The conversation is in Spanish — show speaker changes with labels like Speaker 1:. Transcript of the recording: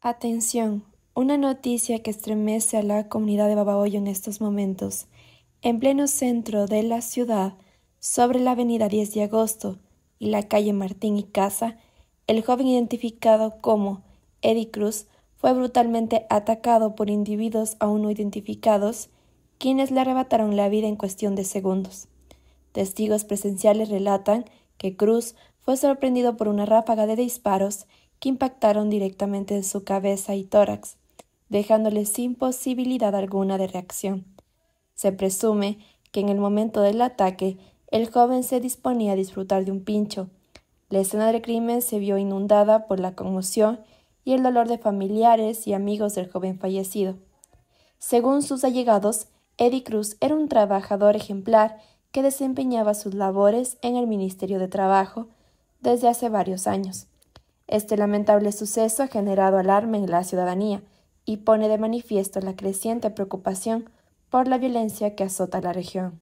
Speaker 1: Atención, una noticia que estremece a la comunidad de Babahoyo en estos momentos. En pleno centro de la ciudad, sobre la avenida 10 de agosto y la calle Martín y Casa, el joven identificado como Eddie Cruz fue brutalmente atacado por individuos aún no identificados, quienes le arrebataron la vida en cuestión de segundos. Testigos presenciales relatan que Cruz fue sorprendido por una ráfaga de disparos que impactaron directamente en su cabeza y tórax, dejándole sin posibilidad alguna de reacción. Se presume que en el momento del ataque el joven se disponía a disfrutar de un pincho. La escena del crimen se vio inundada por la conmoción y el dolor de familiares y amigos del joven fallecido. Según sus allegados, Eddie Cruz era un trabajador ejemplar que desempeñaba sus labores en el Ministerio de Trabajo desde hace varios años. Este lamentable suceso ha generado alarma en la ciudadanía y pone de manifiesto la creciente preocupación por la violencia que azota la región.